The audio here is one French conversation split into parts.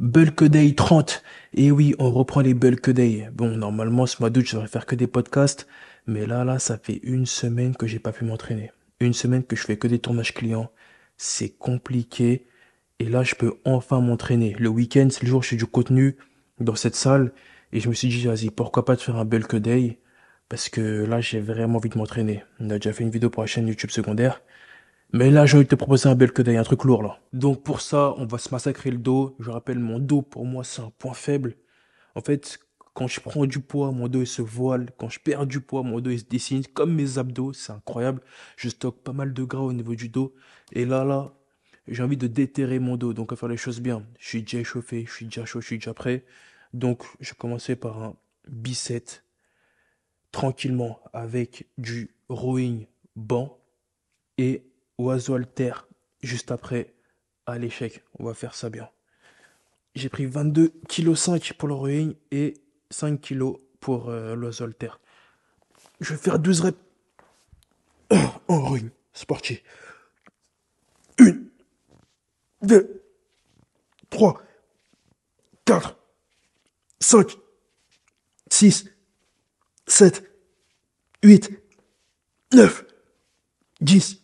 Bulk Day 30. Et eh oui, on reprend les Bulk Day. Bon, normalement, ce mois d'août, je devrais faire que des podcasts. Mais là, là, ça fait une semaine que j'ai pas pu m'entraîner. Une semaine que je fais que des tournages clients. C'est compliqué. Et là, je peux enfin m'entraîner. Le week-end, c'est le jour où je fais du contenu dans cette salle. Et je me suis dit, vas-y, pourquoi pas te faire un Bulk Day? Parce que là, j'ai vraiment envie de m'entraîner. On a déjà fait une vidéo pour la chaîne YouTube secondaire. Mais là, j'ai envie de te proposer un bel que d'ailleurs un truc lourd là. Donc pour ça, on va se massacrer le dos. Je rappelle, mon dos pour moi c'est un point faible. En fait, quand je prends du poids, mon dos il se voile. Quand je perds du poids, mon dos il se dessine comme mes abdos. C'est incroyable. Je stocke pas mal de gras au niveau du dos. Et là, là, j'ai envie de déterrer mon dos. Donc à faire les choses bien. Je suis déjà échauffé, je suis déjà chaud, je suis déjà prêt. Donc je commencer par un bicep tranquillement avec du rowing banc et oiseau alter, juste après, à l'échec, on va faire ça bien. J'ai pris 22,5 kg pour le rowing et 5 kg pour euh, l'oiseau alter. Je vais faire 12 reps en rowing. C'est 1, 2, 3, 4, 5, 6, 7, 8, 9, 10,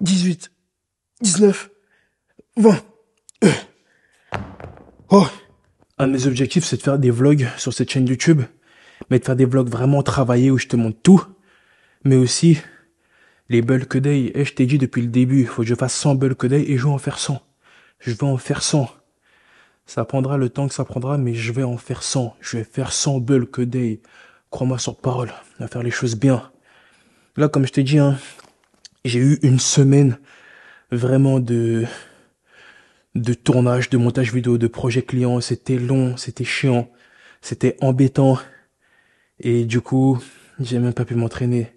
18, 19, 20. Oh. Un de mes objectifs, c'est de faire des vlogs sur cette chaîne YouTube, mais de faire des vlogs vraiment travaillés où je te montre tout, mais aussi les bulk day. Et je t'ai dit depuis le début, faut que je fasse 100 bulk day et je vais en faire 100. Je vais en faire 100. Ça prendra le temps que ça prendra, mais je vais en faire 100. Je vais faire 100 bulk day. Crois-moi sur parole, on va faire les choses bien. Là, comme je t'ai dit, hein, j'ai eu une semaine vraiment de de tournage, de montage vidéo, de projet client. C'était long, c'était chiant, c'était embêtant. Et du coup, j'ai même pas pu m'entraîner.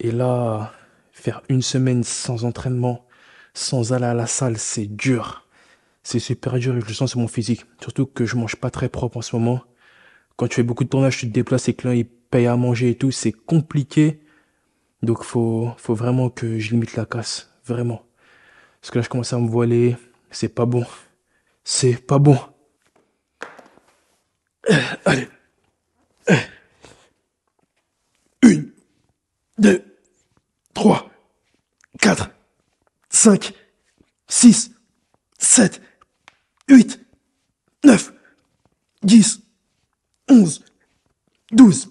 Et là, faire une semaine sans entraînement, sans aller à la salle, c'est dur. C'est super dur je le sens sur mon physique. Surtout que je mange pas très propre en ce moment. Quand tu fais beaucoup de tournage, tu te déplaces et que là, ils payent à manger et tout, c'est compliqué donc faut faut vraiment que je limite la casse, vraiment. Parce que là je commence à me voiler, c'est pas bon. C'est pas bon. Allez. 1 2 3 4 5 6 7 8 9 10 11 12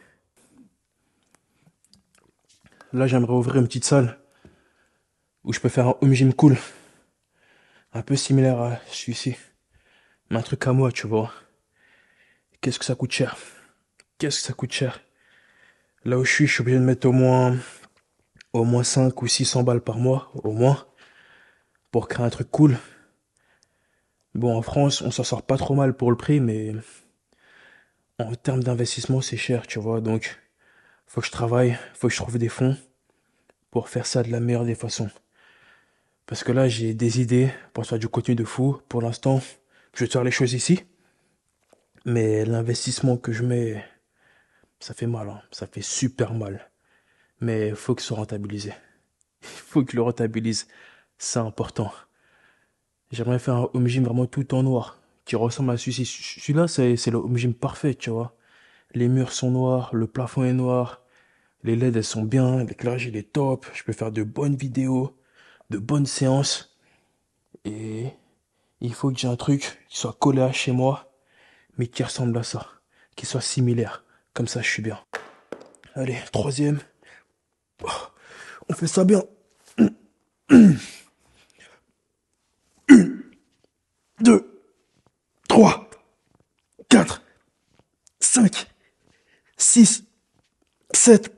Là, j'aimerais ouvrir une petite salle où je peux faire un home gym cool. Un peu similaire à celui-ci. Mais un truc à moi, tu vois. Qu'est-ce que ça coûte cher Qu'est-ce que ça coûte cher Là où je suis, je suis obligé de mettre au moins, au moins 5 ou 600 balles par mois, au moins, pour créer un truc cool. Bon, en France, on s'en sort pas trop mal pour le prix, mais en termes d'investissement, c'est cher, tu vois. Donc, faut que je travaille, faut que je trouve des fonds pour faire ça de la meilleure des façons. Parce que là, j'ai des idées pour faire du contenu de fou. Pour l'instant, je vais faire les choses ici. Mais l'investissement que je mets, ça fait mal, hein. ça fait super mal. Mais faut que ce soit rentabilisé. Il faut que le rentabilise. C'est important. J'aimerais faire un home gym vraiment tout en noir, qui ressemble à celui-ci. Celui-là, c'est le home gym parfait, tu vois. Les murs sont noirs, le plafond est noir, les LED, elles sont bien, l'éclairage, il est top, je peux faire de bonnes vidéos, de bonnes séances. Et il faut que j'ai un truc qui soit collé à chez moi, mais qui ressemble à ça, qui soit similaire. Comme ça, je suis bien. Allez, troisième. Oh, on fait ça bien. Une, deux, trois, quatre, cinq, six, sept,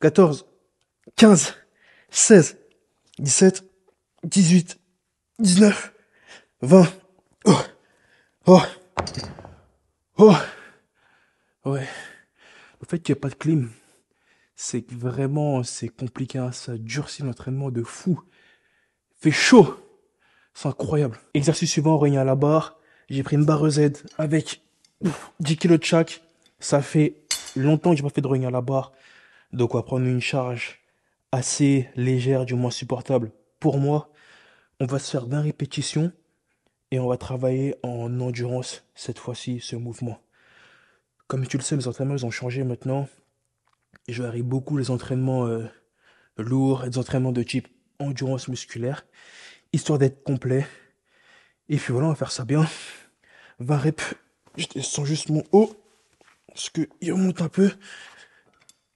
14, 15, 16, 17, 18, 19, 20. Oh, oh, oh. Ouais. Le fait qu'il n'y ait pas de clim, c'est vraiment, c'est compliqué. Hein. Ça durcit l'entraînement de fou. Fait chaud. C'est incroyable. Exercice suivant, on à la barre. J'ai pris une barre e Z avec 10 kilos de chaque. Ça fait longtemps que j'ai pas fait de rogner à la barre on quoi prendre une charge assez légère, du moins supportable pour moi. On va se faire 20 répétitions et on va travailler en endurance cette fois-ci, ce mouvement. Comme tu le sais, mes entraînements ont changé maintenant. Je varie beaucoup les entraînements euh, lourds et des entraînements de type endurance musculaire, histoire d'être complet. Et puis voilà, on va faire ça bien. 20 reps. Je descends juste mon haut, parce qu'il remonte un peu.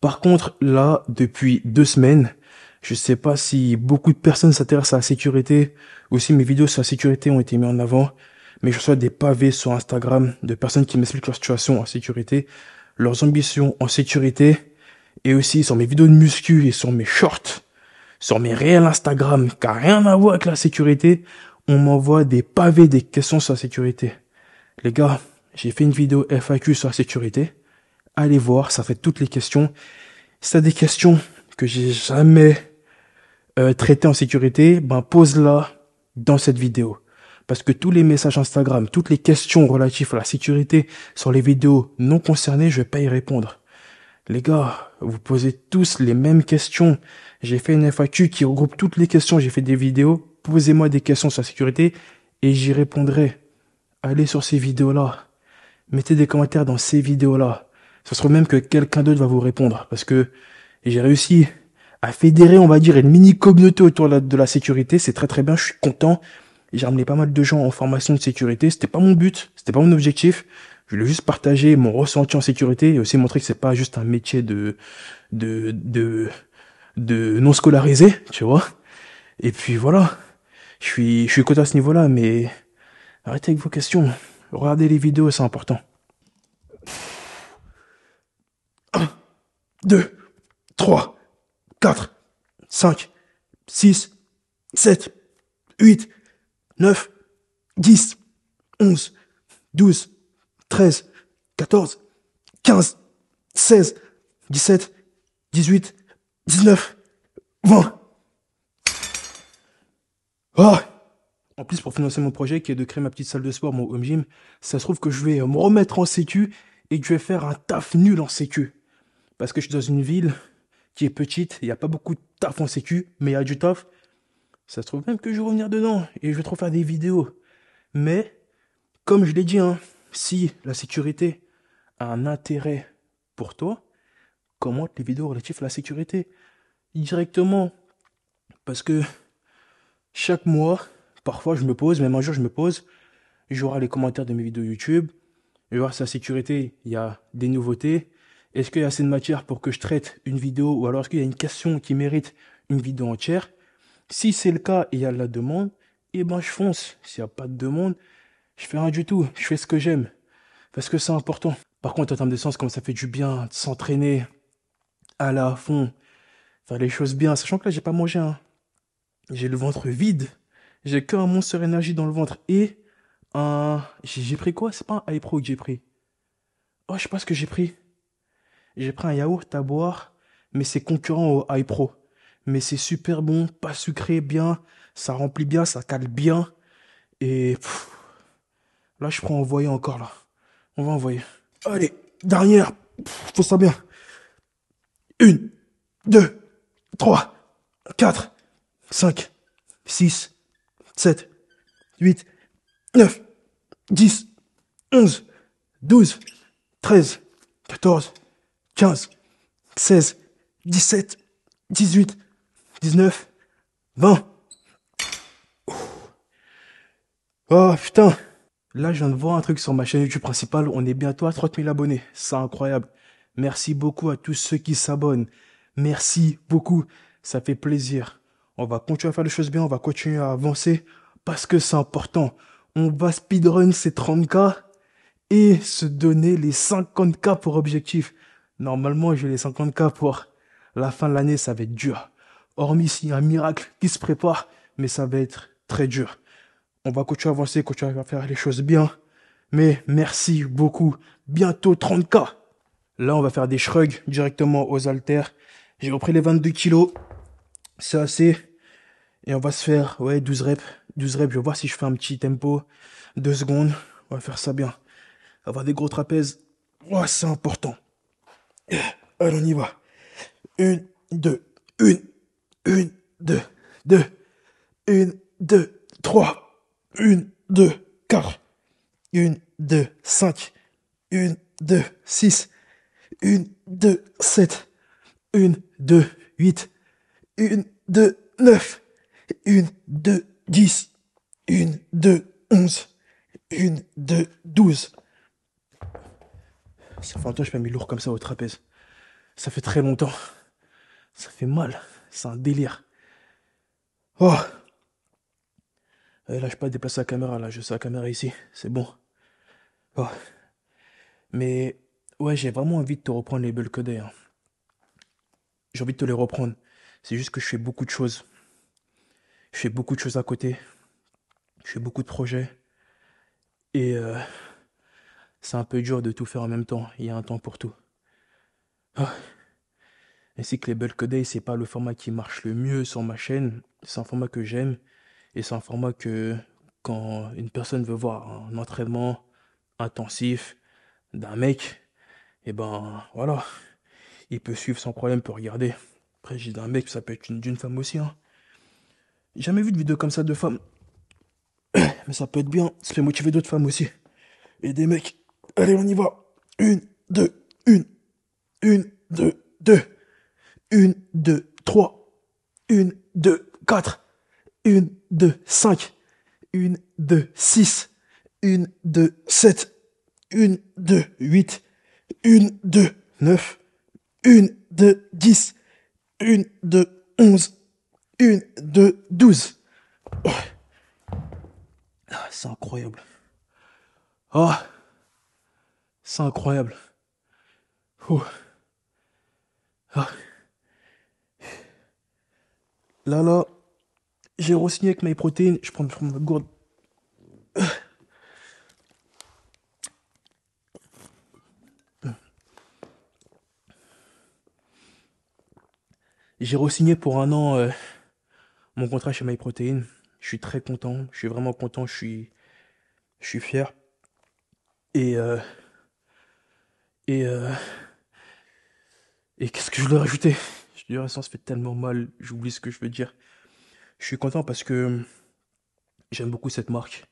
Par contre, là, depuis deux semaines, je ne sais pas si beaucoup de personnes s'intéressent à la sécurité. Aussi, mes vidéos sur la sécurité ont été mises en avant. Mais je reçois des pavés sur Instagram de personnes qui m'expliquent leur situation en sécurité, leurs ambitions en sécurité, et aussi sur mes vidéos de muscu et sur mes shorts, sur mes réels Instagram, qui n'ont rien à voir avec la sécurité, on m'envoie des pavés des questions sur la sécurité. Les gars, j'ai fait une vidéo FAQ sur la sécurité allez voir, ça fait toutes les questions. Si t'as des questions que j'ai jamais euh, traitées en sécurité, ben pose-la dans cette vidéo. Parce que tous les messages Instagram, toutes les questions relatives à la sécurité sur les vidéos non concernées, je vais pas y répondre. Les gars, vous posez tous les mêmes questions. J'ai fait une FAQ qui regroupe toutes les questions, j'ai fait des vidéos. Posez-moi des questions sur la sécurité et j'y répondrai. Allez sur ces vidéos-là. Mettez des commentaires dans ces vidéos-là ça serait même que quelqu'un d'autre va vous répondre parce que j'ai réussi à fédérer, on va dire, une mini communauté autour de la, sécurité. C'est très très bien, je suis content. J'ai ramené pas mal de gens en formation de sécurité. C'était pas mon but, c'était pas mon objectif. Je voulais juste partager mon ressenti en sécurité et aussi montrer que c'est pas juste un métier de de de, de non scolarisé, tu vois. Et puis voilà, je suis je suis content à ce niveau-là, mais arrêtez avec vos questions. Regardez les vidéos, c'est important. 2, 3, 4, 5, 6, 7, 8, 9, 10, 11, 12, 13, 14, 15, 16, 17, 18, 19, 20. en plus, pour financer mon projet qui est de créer ma petite salle de sport, mon home gym, ça se trouve que je vais euh, me remettre en sécu et que je vais faire un taf nul en sécu parce que je suis dans une ville qui est petite, il n'y a pas beaucoup de taf en sécu, mais il y a du taf. Ça se trouve même que je vais revenir dedans et je vais trop faire des vidéos. Mais, comme je l'ai dit, hein, si la sécurité a un intérêt pour toi, commente les vidéos relatives à la sécurité directement. Parce que chaque mois, parfois je me pose, même un jour je me pose, je vois les commentaires de mes vidéos YouTube, je vois si la sécurité, il y a des nouveautés, est-ce qu'il y a assez de matière pour que je traite une vidéo ou alors est-ce qu'il y a une question qui mérite une vidéo entière Si c'est le cas et il y a la demande, eh ben je fonce. S'il n'y a pas de demande, je fais rien du tout. Je fais ce que j'aime. Parce que c'est important. Par contre, en termes de sens, comme ça fait du bien de s'entraîner à la fond, faire les choses bien, sachant que là, j'ai pas mangé, hein. J'ai le ventre vide. J'ai qu'un monstre énergie dans le ventre et un. J'ai pris quoi C'est pas un iPro que j'ai pris. Oh, je sais pas ce que j'ai pris. J'ai pris un yaourt à boire, mais c'est concurrent au iPro. Mais c'est super bon, pas sucré, bien. Ça remplit bien, ça cale bien. Et là, je prends envoyer encore. On va envoyer. Allez, dernière. Faut ça bien. 1, 2, 3, 4, 5, 6, 7, 8, 9, 10, 11, 12, 13, 14. 15, 16, 17, 18, 19, 20. Oh putain Là, je viens de voir un truc sur ma chaîne YouTube principale. On est bientôt à 30 000 abonnés. C'est incroyable. Merci beaucoup à tous ceux qui s'abonnent. Merci beaucoup. Ça fait plaisir. On va continuer à faire les choses bien. On va continuer à avancer parce que c'est important. On va speedrun ces 30K et se donner les 50K pour objectif. Normalement, j'ai les 50K pour la fin de l'année, ça va être dur. Hormis s'il y a un miracle qui se prépare, mais ça va être très dur. On va continuer à avancer, continuer à faire les choses bien. Mais merci beaucoup. Bientôt 30K. Là, on va faire des shrugs directement aux haltères. J'ai repris les 22 kilos. C'est assez. Et on va se faire, ouais, 12 reps. 12 reps, je vais voir si je fais un petit tempo. Deux secondes. On va faire ça bien. Avoir des gros trapèzes. ouais, c'est important. Allons y va. Une, deux, une, une, deux, deux, une, deux, trois, une, deux, quatre, une, deux, cinq, une, deux, six, une, deux, sept, une, deux, huit, une, deux, neuf, une, deux, dix, une, deux, onze, une, deux, douze, ça toi je pas mis lourd comme ça au trapèze. Ça fait très longtemps. Ça fait mal. C'est un délire. Oh Allez, eh, lâche pas déplacer la caméra, là. Je sais la caméra ici. C'est bon. Oh. Mais, ouais, j'ai vraiment envie de te reprendre les bulles hein. J'ai envie de te les reprendre. C'est juste que je fais beaucoup de choses. Je fais beaucoup de choses à côté. Je fais beaucoup de projets. Et... Euh c'est un peu dur de tout faire en même temps, il y a un temps pour tout. ainsi ah. que les bulk c'est pas le format qui marche le mieux sur ma chaîne, c'est un format que j'aime, et c'est un format que, quand une personne veut voir un entraînement intensif d'un mec, et eh ben voilà, il peut suivre sans problème, peut regarder. Après, j'ai dit d'un mec, ça peut être d'une femme aussi. Hein. J'ai jamais vu de vidéo comme ça de femme. Mais ça peut être bien, ça peut motiver d'autres femmes aussi. Et des mecs. Allez, on y va. Une, deux, une, une, deux, deux, une, deux, trois, une, deux, quatre, une, deux, cinq, une, deux, six, une, deux, sept, une, deux, huit, une, deux, neuf, une, deux, dix, une, deux, onze, une, deux, douze. c'est incroyable. Oh. C'est incroyable. Oh. Là, là, j'ai re avec MyProtein Je prends ma gourde. J'ai re-signé pour un an euh, mon contrat chez MyProtein. Je suis très content. Je suis vraiment content. Je suis, je suis fier. Et euh, euh, et, qu'est-ce que je voulais rajouter Je dirais, oh, ça se fait tellement mal, j'oublie ce que je veux dire. Je suis content parce que j'aime beaucoup cette marque.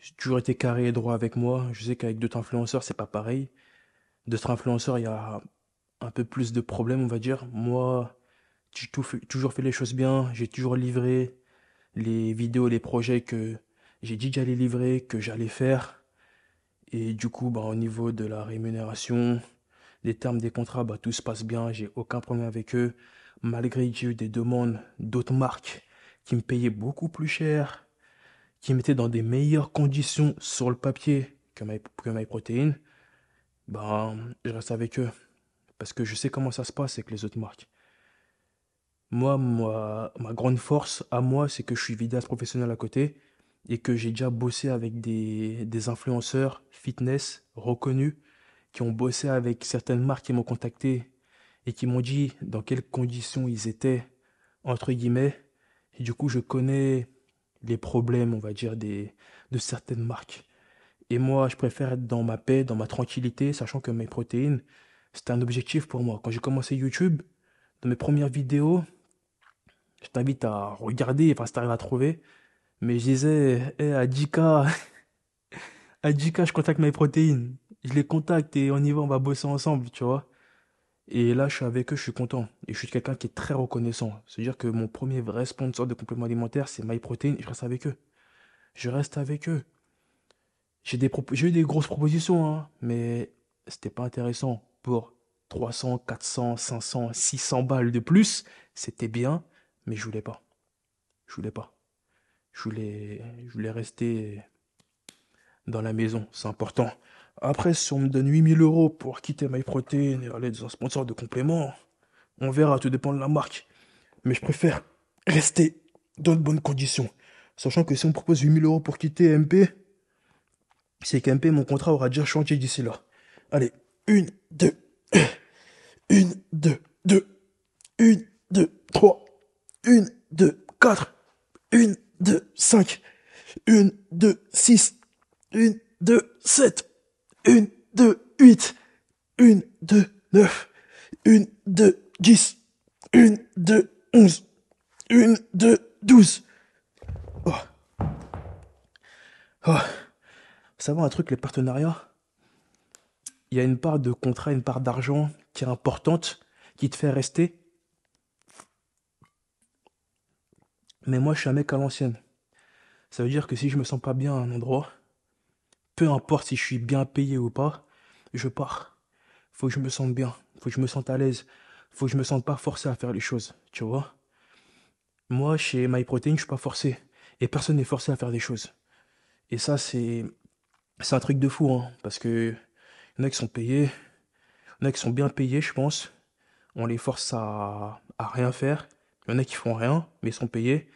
J'ai toujours été carré et droit avec moi. Je sais qu'avec d'autres influenceurs, c'est pas pareil. D'autres influenceurs, il y a un peu plus de problèmes, on va dire. Moi, j'ai toujours fait les choses bien. J'ai toujours livré les vidéos, les projets que j'ai dit que j'allais livrer, que j'allais faire. Et du coup, bah, au niveau de la rémunération, des termes des contrats, bah, tout se passe bien, j'ai aucun problème avec eux. Malgré que j'ai eu des demandes d'autres marques qui me payaient beaucoup plus cher, qui m'étaient dans des meilleures conditions sur le papier que MyProtein, que bah, je reste avec eux. Parce que je sais comment ça se passe avec les autres marques. Moi, moi ma grande force à moi, c'est que je suis vidéaste professionnel à côté et que j'ai déjà bossé avec des, influenceurs fitness reconnus qui ont bossé avec certaines marques qui m'ont contacté et qui m'ont dit dans quelles conditions ils étaient, entre guillemets. Et du coup, je connais les problèmes, on va dire, de certaines marques. Et moi, je préfère être dans ma paix, dans ma tranquillité, sachant que mes protéines, c'est un objectif pour moi. Quand j'ai commencé YouTube, dans mes premières vidéos, je t'invite à regarder, enfin, si t'arrives à trouver, mais je disais, hey, à 10 je contacte MyProtein. Je les contacte et on y va, on va bosser ensemble, tu vois. Et là, je suis avec eux, je suis content. Et je suis quelqu'un qui est très reconnaissant. C'est-à-dire que mon premier vrai sponsor de compléments alimentaires, c'est MyProtein. Je reste avec eux. Je reste avec eux. J'ai, des j'ai eu des grosses propositions, hein, mais c'était pas intéressant. Pour 300, 400, 500, 600 balles de plus, c'était bien, mais je voulais pas. Je voulais pas. Je voulais, je voulais rester dans la maison, c'est important. Après, si on me donne 8000 euros pour quitter MyProtein et aller dans un sponsor de complément, on verra, tout dépend de la marque. Mais je préfère rester dans de bonnes conditions. Sachant que si on me propose 8000 euros pour quitter MP, c'est qu'MP, mon contrat aura déjà changé d'ici là. Allez, une, deux, une, deux, deux, une, deux, trois, une, deux, quatre, une, 2, 5. 1, 2, 6. 1, 2, 7. 1, 2, 8. 1, 2, 9. 1, 2, 10. 1, 2, 11. 1, 2, 12. Oh. Oh. Vous savez un truc, les partenariats Il y a une part de contrat, une part d'argent qui est importante, qui te fait rester. Mais moi, je suis un mec à l'ancienne. Ça veut dire que si je me sens pas bien à un endroit, peu importe si je suis bien payé ou pas, je pars. Faut que je me sente bien. Faut que je me sente à l'aise. Faut que je me sente pas forcé à faire les choses. Tu vois? Moi, chez MyProtein, je suis pas forcé. Et personne n'est forcé à faire des choses. Et ça, c'est, c'est un truc de fou, hein. Parce que, y en sont payés. Y en sont bien payés, je pense. On les force à, à rien faire. Il y en a qui font rien, mais ils sont payés.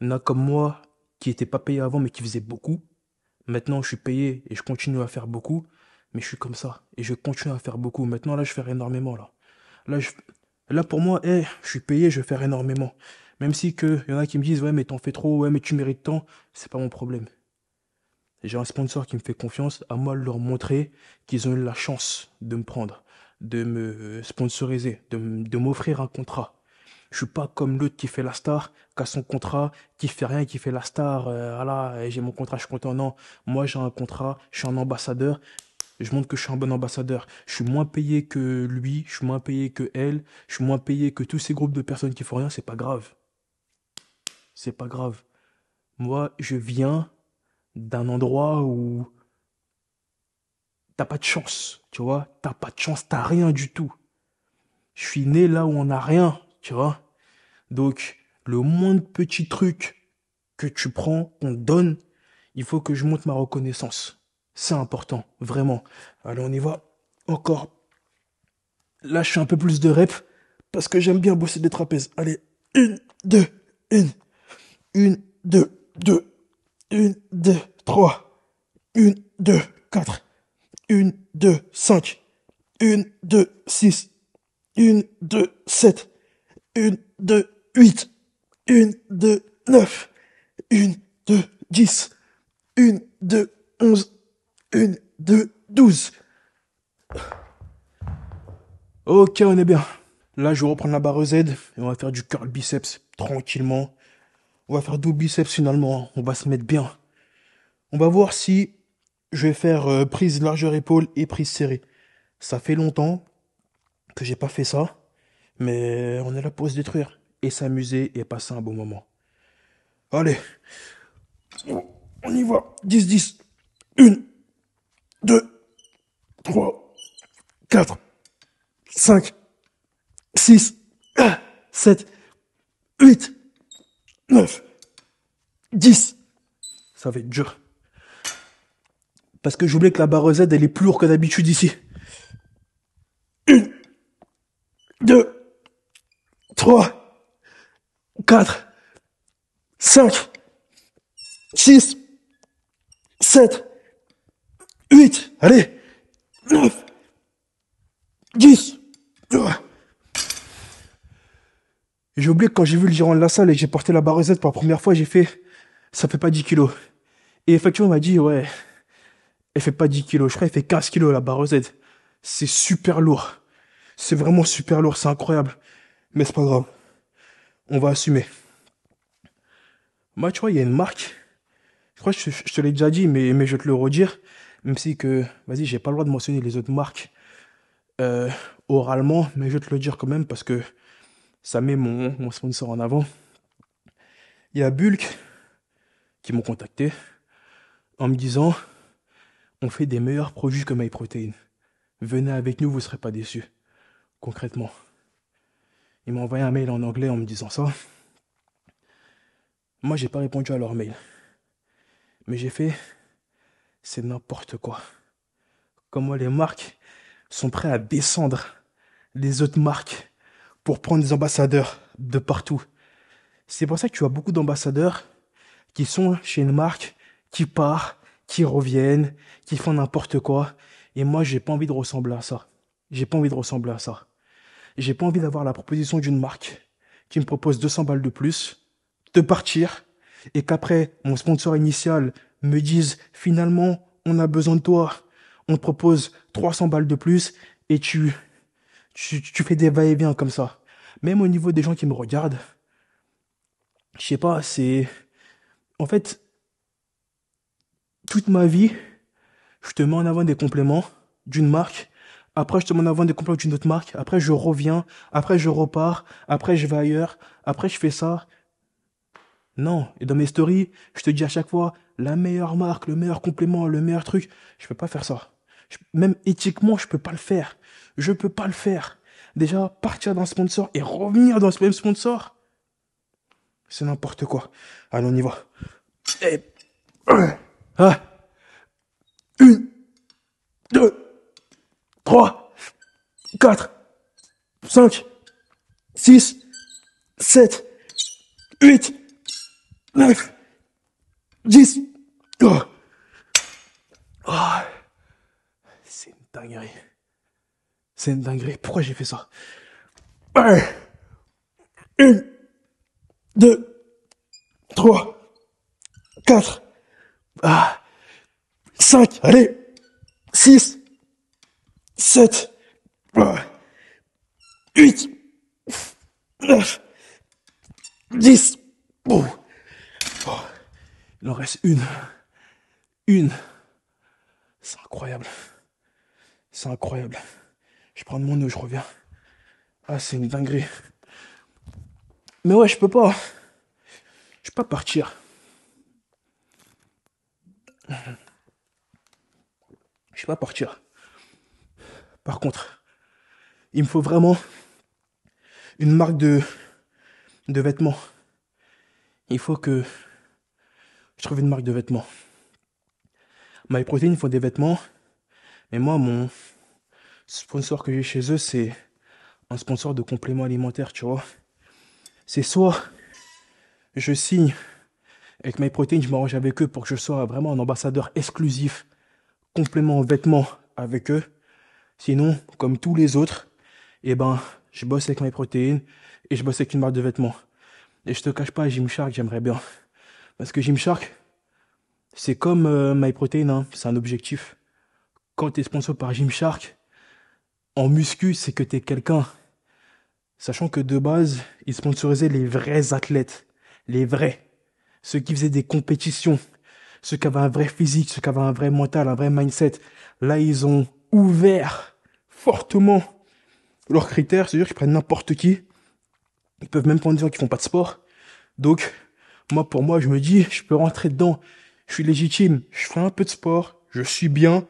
Il y en a comme moi qui n'étaient pas payés avant, mais qui faisaient beaucoup. Maintenant, je suis payé et je continue à faire beaucoup, mais je suis comme ça et je continue à faire beaucoup. Maintenant, là, je fais énormément là. Là, là pour moi, eh, je suis payé, je vais faire énormément. Même si que y en a qui me disent ouais, mais t'en fais trop, ouais, mais tu mérites tant, c'est pas mon problème. J'ai un sponsor qui me fait confiance, à moi de leur montrer qu'ils ont eu la chance de me prendre, de me sponsoriser, de m'offrir un contrat. Je suis pas comme l'autre qui fait la star, qui a son contrat, qui fait rien, qui fait la star. Ah voilà, j'ai mon contrat, je suis content. Non, moi j'ai un contrat, je suis un ambassadeur. Je montre que je suis un bon ambassadeur. Je suis moins payé que lui, je suis moins payé que elle, je suis moins payé que tous ces groupes de personnes qui font rien. C'est pas grave. C'est pas grave. Moi, je viens d'un endroit où t'as pas de chance, tu vois. T'as pas de chance, t'as rien du tout. Je suis né là où on n'a rien, tu vois. Donc, le moins petit truc que tu prends, qu'on donne, il faut que je monte ma reconnaissance. C'est important, vraiment. Allez, on y va. Encore. Là, je un peu plus de rep parce que j'aime bien bosser des trapèzes. Allez, une, deux, une, une, deux, deux, une, deux, trois, une, deux, quatre, une, deux, cinq, une, deux, six, une, deux, sept, une, deux, 8, 1, 2, 9, 1, 2, 10, 1, 2, 11, 1, 2, 12. Ok, on est bien. Là, je vais reprendre la barre Z et on va faire du curl biceps tranquillement. On va faire double biceps finalement. Hein. On va se mettre bien. On va voir si je vais faire euh, prise largeur épaule et prise serrée. Ça fait longtemps que j'ai pas fait ça, mais on est là pour se détruire et s'amuser et passer un bon moment. Allez, on y va. 10, 10. 1, 2, 3, 4, 5, 6, 7, 8, 9, 10. Ça va être dur. Parce que j'oubliais que la barre Z, elle est plus lourde que d'habitude ici. 1, 2, 3, 4, 5, 6, 7, 8, allez, 9, 10. J'ai oublié que quand j'ai vu le gérant de la salle et que j'ai porté la barre Z pour la première fois, j'ai fait, ça fait pas 10 kilos. Et effectivement, il m'a dit, ouais, elle fait pas 10 kilos, je crois qu'elle fait 15 kilos la barre Z. C'est super lourd. C'est vraiment super lourd, c'est incroyable. Mais c'est pas grave on va assumer. Moi, tu vois, il y a une marque. Je crois que je, te l'ai déjà dit, mais, mais je vais te le redire. Même si que, vas-y, j'ai pas le droit de mentionner les autres marques euh, oralement, mais je vais te le dire quand même parce que ça met mon, sponsor en avant. Il y a Bulk qui m'ont contacté en me disant on fait des meilleurs produits que MyProtein. Venez avec nous, vous ne serez pas déçus. Concrètement. Ils m'ont envoyé un mail en anglais en me disant ça. Moi, j'ai pas répondu à leur mail. Mais j'ai fait, c'est n'importe quoi. Comment les marques sont prêtes à descendre les autres marques pour prendre des ambassadeurs de partout. C'est pour ça que tu as beaucoup d'ambassadeurs qui sont chez une marque, qui partent, qui reviennent, qui font n'importe quoi. Et moi, j'ai pas envie de ressembler à ça. J'ai pas envie de ressembler à ça. J'ai pas envie d'avoir la proposition d'une marque qui me propose 200 balles de plus, de partir, et qu'après, mon sponsor initial me dise, finalement, on a besoin de toi, on te propose 300 balles de plus, et tu, tu, fais des va-et-vient comme ça. Même au niveau des gens qui me regardent, je sais pas, c'est, en fait, toute ma vie, je te mets en avant des compléments d'une marque après, je te demande à avant des compléments d'une autre marque. Après, je reviens. Après, je repars. Après, je vais ailleurs. Après, je fais ça. Non. Et dans mes stories, je te dis à chaque fois la meilleure marque, le meilleur complément, le meilleur truc. Je peux pas faire ça. même éthiquement, je peux pas le faire. Je peux pas le faire. Déjà, partir d'un sponsor et revenir dans le même sponsor, c'est n'importe quoi. Allez, on y va. Eh. Une, deux. 3, 4, 5, 6, 7, 8, 9, 10. C'est une dinguerie. C'est une dinguerie. Pourquoi j'ai fait ça 1, 2, 3, 4, 5, allez, 6, 7, 8, 9, 10. Il en reste une. Une. C'est incroyable. C'est incroyable. Je prends mon eau, je reviens. Ah, c'est une dinguerie. Mais ouais, je peux pas. Je peux pas partir. Je peux pas partir. Par contre, il me faut vraiment une marque de, de vêtements. Il faut que je trouve une marque de vêtements. MyProtein font des vêtements, Et moi, mon sponsor que j'ai chez eux, c'est un sponsor de compléments alimentaires, tu vois. C'est soit je signe avec MyProtein, je m'arrange avec eux pour que je sois vraiment un ambassadeur exclusif, complément vêtements avec eux, Sinon, comme tous les autres, eh ben, je bosse avec mes protéines et je bosse avec une barre de vêtements. Et je te cache pas, Gymshark, j'aimerais bien. Parce que Gymshark, c'est comme euh, MyProtein, hein, c'est un objectif. Quand es sponsor par Gymshark, en muscu, c'est que es quelqu'un. Sachant que de base, ils sponsorisaient les vrais athlètes. Les vrais. Ceux qui faisaient des compétitions. Ceux qui avaient un vrai physique, ceux qui avaient un vrai mental, un vrai mindset. Là, ils ont ouvert fortement leurs critères, c'est-à-dire qu'ils prennent n'importe qui. Ils peuvent même prendre des gens qui font pas de sport. Donc, moi, pour moi, je me dis, je peux rentrer dedans. Je suis légitime. Je fais un peu de sport. Je suis bien.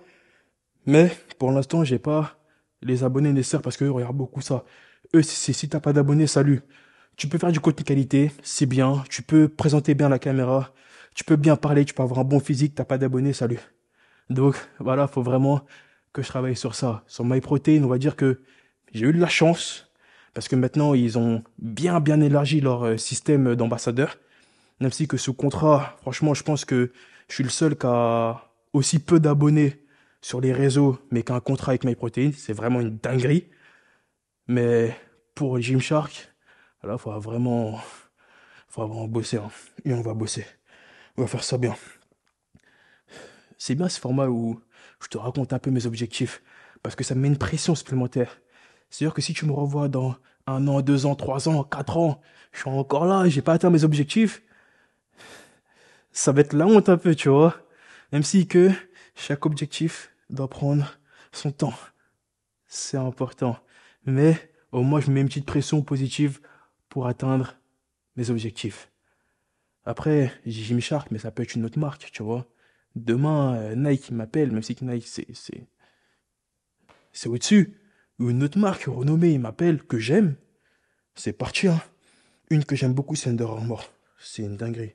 Mais, pour l'instant, j'ai pas les abonnés nécessaires parce qu'eux regardent beaucoup ça. Eux, c'est si t'as pas d'abonnés, salut. Tu peux faire du côté qualité. C'est bien. Tu peux présenter bien la caméra. Tu peux bien parler. Tu peux avoir un bon physique. T'as pas d'abonnés, salut. Donc, voilà, faut vraiment que je travaille sur ça. Sur MyProtein, on va dire que j'ai eu de la chance parce que maintenant ils ont bien bien élargi leur euh, système d'ambassadeurs. Même si que ce contrat, franchement, je pense que je suis le seul qui a aussi peu d'abonnés sur les réseaux, mais qu'un contrat avec MyProtein. C'est vraiment une dinguerie. Mais pour Gymshark, là, faut vraiment, faut vraiment bosser. Hein. Et on va bosser. On va faire ça bien. C'est bien ce format où je te raconte un peu mes objectifs, parce que ça me met une pression supplémentaire. C'est-à-dire que si tu me revois dans un an, deux ans, trois ans, quatre ans, je suis encore là, j'ai pas atteint mes objectifs, ça va être la honte un peu, tu vois. Même si que chaque objectif doit prendre son temps. C'est important. Mais au moins, je mets une petite pression positive pour atteindre mes objectifs. Après, j'ai Shark, mais ça peut être une autre marque, tu vois. Demain, euh, Nike m'appelle, même si Nike, c'est, c'est, c'est au-dessus. Ou une autre marque renommée m'appelle, que j'aime. C'est parti, hein. Une que j'aime beaucoup, c'est Under Armour. C'est une dinguerie.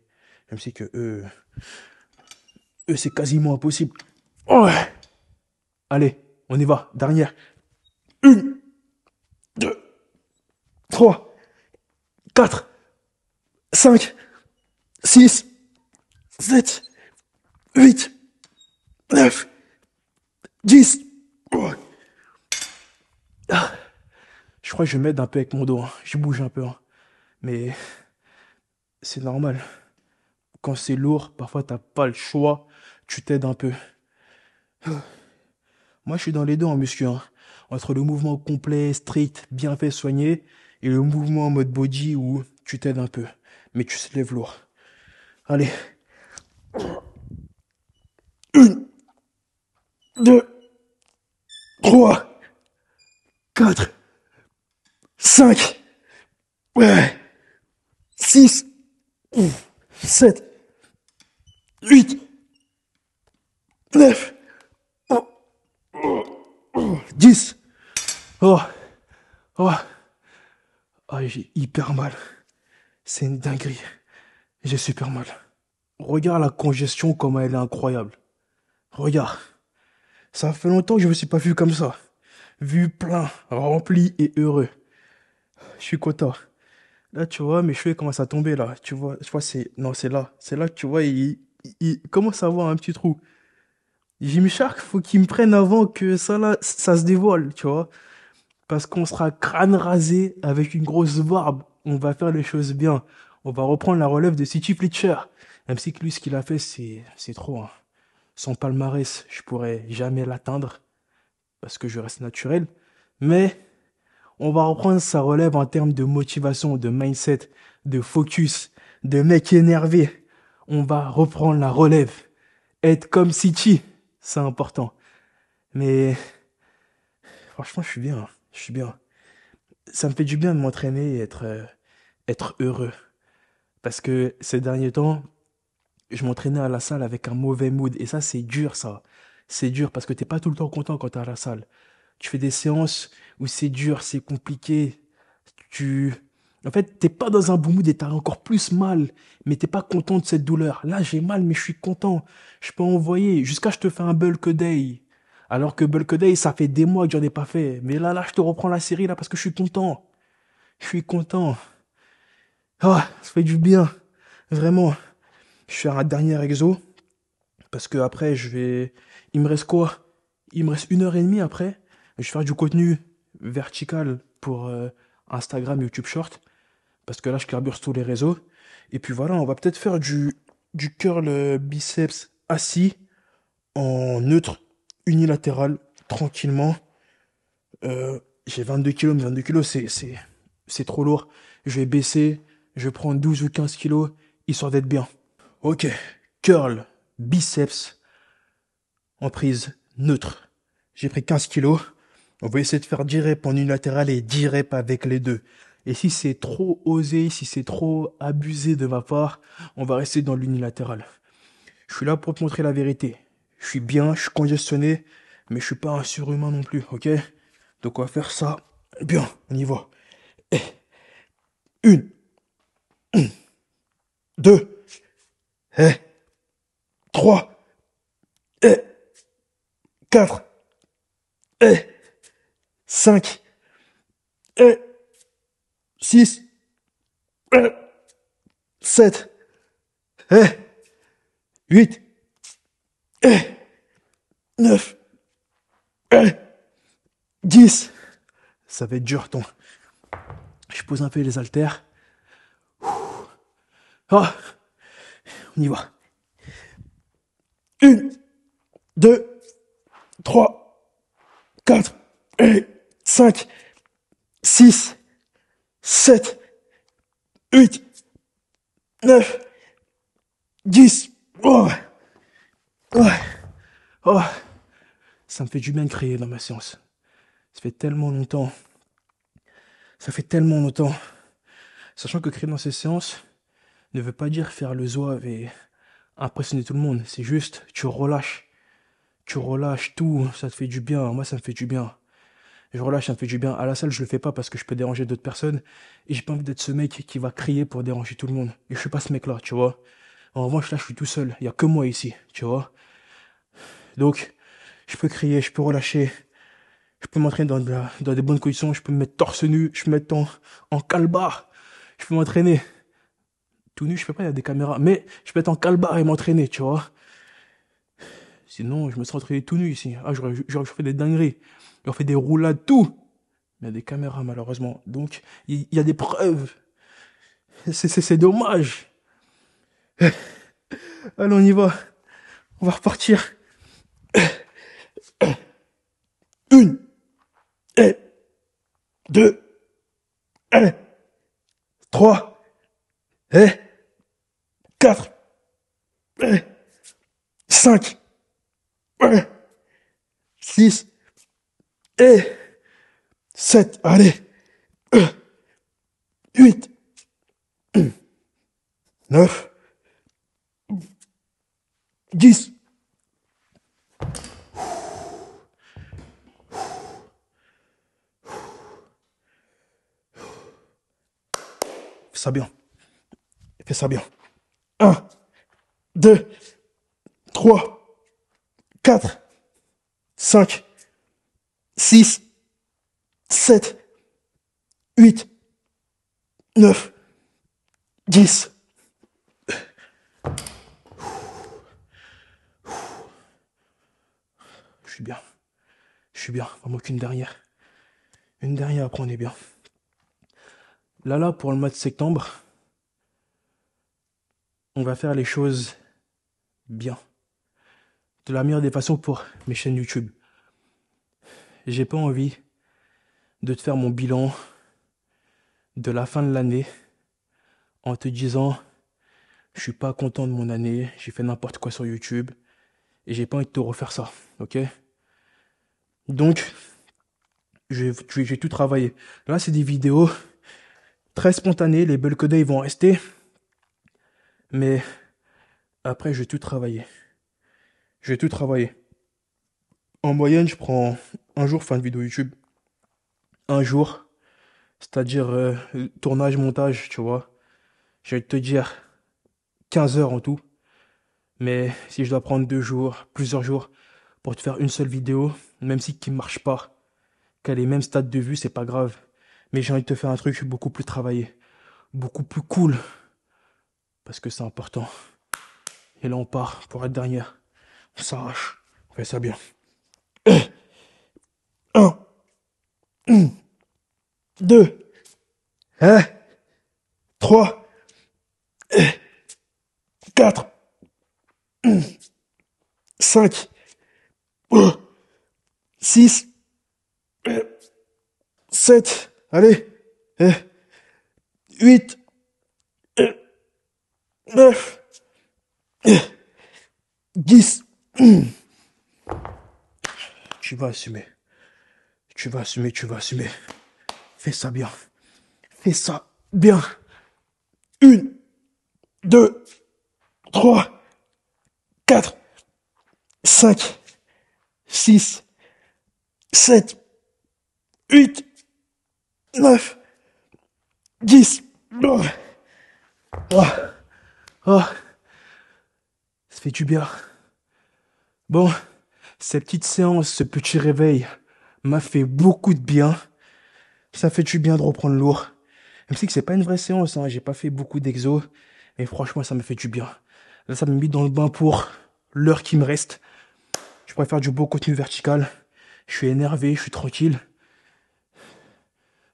Même si que eux, eux, c'est quasiment impossible. Allez, on y va. Dernière. Une, deux, trois, quatre, cinq, six, sept, 8, 9, 10. Je crois que je m'aide un peu avec mon dos. Hein. Je bouge un peu. Hein. Mais c'est normal. Quand c'est lourd, parfois t'as pas le choix. Tu t'aides un peu. Moi, je suis dans les deux en muscu. Hein. Entre le mouvement complet, strict, bien fait, soigné, et le mouvement en mode body où tu t'aides un peu. Mais tu se lèves lourd. Allez, 1, 2, 3, 4, 5, 6, 7, 8, 9, 10. Oh, oh, oh j'ai hyper mal. C'est une dinguerie. J'ai super mal. Regarde la congestion comme elle est incroyable. Regarde, ça fait longtemps que je ne me suis pas vu comme ça. Vu plein, rempli et heureux. Je suis content. Là, tu vois, mes cheveux commencent à tomber, là. Tu vois, je vois, c'est... Non, c'est là. C'est là que tu vois, il, il, commence à avoir un petit trou. Jim Shark, faut qu'il me prenne avant que ça, là, ça se dévoile, tu vois. Parce qu'on sera crâne rasé avec une grosse barbe. On va faire les choses bien. On va reprendre la relève de City Fletcher. Même si que lui, ce qu'il a fait, c'est, c'est trop, hein. Son palmarès, je pourrais jamais l'atteindre parce que je reste naturel. Mais on va reprendre sa relève en termes de motivation, de mindset, de focus, de mec énervé. On va reprendre la relève. Être comme City, c'est important. Mais franchement, je suis bien. Je suis bien. Ça me fait du bien de m'entraîner et être, euh, être heureux. Parce que ces derniers temps, je m'entraînais à la salle avec un mauvais mood. Et ça, c'est dur, ça. C'est dur parce que t'es pas tout le temps content quand t'es à la salle. Tu fais des séances où c'est dur, c'est compliqué. Tu, en fait, t'es pas dans un bon mood et t'as encore plus mal, mais t'es pas content de cette douleur. Là, j'ai mal, mais je suis content. Je peux envoyer jusqu'à je te fais un bulk day. Alors que bulk day, ça fait des mois que j'en ai pas fait. Mais là, là, je te reprends la série là parce que je suis content. Je suis content. Ah, oh, ça fait du bien. Vraiment. Je vais faire un dernier exo. Parce que après, je vais. Il me reste quoi Il me reste une heure et demie après. Je vais faire du contenu vertical pour Instagram euh, Instagram, YouTube Short. Parce que là, je carburse tous les réseaux. Et puis voilà, on va peut-être faire du, du curl euh, biceps assis en neutre, unilatéral, tranquillement. Euh, j'ai 22 kg, mais 22 kg c'est, c'est trop lourd. Je vais baisser, je vais prendre 12 ou 15 kilos, histoire d'être bien. Ok, curl, biceps, en prise neutre. J'ai pris 15 kilos. On va essayer de faire 10 reps en unilatéral et 10 reps avec les deux. Et si c'est trop osé, si c'est trop abusé de ma part, on va rester dans l'unilatéral. Je suis là pour te montrer la vérité. Je suis bien, je suis congestionné, mais je suis pas un surhumain non plus, ok Donc on va faire ça. Bien, on y va. Et eh. une. Deux eh, 3, eh, 4, eh, 5, eh, 6, eh, 7, eh, 8, eh, 9, eh, 10. Ça va être dur, ton. Je pose un peu les haltères. Ah. On y va. 1, 2, 3, 4 5, 6, 7, 8, 9, 10. Ça me fait du bien de crier dans ma séance. Ça fait tellement longtemps. Ça fait tellement longtemps. Sachant que crier dans ces séances, ne veut pas dire faire le zouave et impressionner tout le monde. C'est juste, tu relâches. Tu relâches tout, ça te fait du bien. Moi, ça me fait du bien. Je relâche, ça me fait du bien. À la salle, je le fais pas parce que je peux déranger d'autres personnes. Et j'ai pas envie d'être ce mec qui va crier pour déranger tout le monde. Et je suis pas ce mec-là, tu vois. En revanche, là, je suis tout seul. Il y a que moi ici, tu vois. Donc, je peux crier, je peux relâcher. Je peux m'entraîner dans, dans des bonnes conditions. Je peux me mettre torse nu. Je peux me mettre en, en calbar. Je peux m'entraîner. Tout nu, je fais pas, il y a des caméras. Mais je peux être en calbar et m'entraîner, tu vois. Sinon, je me serais entraîné tout nu ici. Ah, j'aurais, j'aurais fait des dingueries. J'aurais fait des roulades, tout. Mais il y a des caméras, malheureusement. Donc, il y, a des preuves. C'est, c'est, c'est dommage. Allez, on y va. On va repartir. Une. Et deux. Et trois. Et 4, 5, 6 et 7. Allez. 8, 9, 10. Fais ça bien. Fais ça bien. 1, 2, 3, 4, 5, 6, 7, 8, 9, 10. Je suis bien. Je suis bien. Il manque une dernière. Une dernière, après on est bien. Là, là, pour le mois de septembre, on va faire les choses bien. De la meilleure des façons pour mes chaînes YouTube. J'ai pas envie de te faire mon bilan de la fin de l'année en te disant je suis pas content de mon année, j'ai fait n'importe quoi sur YouTube et j'ai pas envie de te refaire ça, ok Donc, j'ai tout travaillé. Là, c'est des vidéos très spontanées, les bulk ils vont rester. Mais après, vais tout Je vais tout travailler. En moyenne, je prends un jour fin de vidéo YouTube. Un jour, c'est-à-dire euh, tournage, montage, tu vois. Je vais te dire 15 heures en tout. Mais si je dois prendre deux jours, plusieurs jours pour te faire une seule vidéo, même si qui marche pas, qu'elle les mêmes stades de vue, c'est pas grave. Mais j'ai envie de te faire un truc beaucoup plus travaillé, beaucoup plus cool, parce que c'est important. Et là, on part pour être dernière. On s'arrache. On fait ça bien. 1, 2, 1, 3, 4, 5, 6, 7, allez, 8, 9, 10. Tu vas assumer. Tu vas assumer, tu vas assumer. Fais ça bien. Fais ça bien. 1, 2, 3, 4, 5, 6, 7, 8, 9, 10. Oh. Oh Ça fait du bien. Bon, cette petite séance, ce petit réveil m'a fait beaucoup de bien. Ça fait du bien de reprendre lourd. Même si c'est pas une vraie séance, hein, j'ai pas fait beaucoup d'exo, mais franchement ça me fait du bien. Là ça me met dans le bain pour l'heure qui me reste. Je préfère du beau contenu vertical. Je suis énervé, je suis tranquille.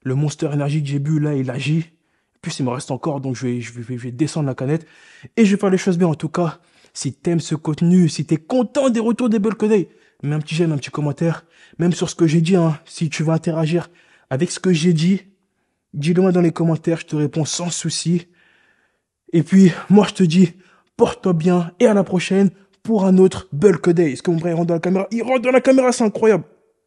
Le monster énergie que j'ai bu là, il agit. Puis il me reste encore, donc je vais, je vais, descendre la canette. Et je vais faire les choses bien. En tout cas, si t'aimes ce contenu, si t'es content des retours des Bulk mets un petit j'aime, un petit commentaire. Même sur ce que j'ai dit, hein. si tu veux interagir avec ce que j'ai dit, dis-le moi dans les commentaires, je te réponds sans souci. Et puis, moi, je te dis, porte-toi bien et à la prochaine pour un autre Bulk Day. Est-ce que mon frère rentre dans la caméra? Il rentre dans la caméra, c'est incroyable!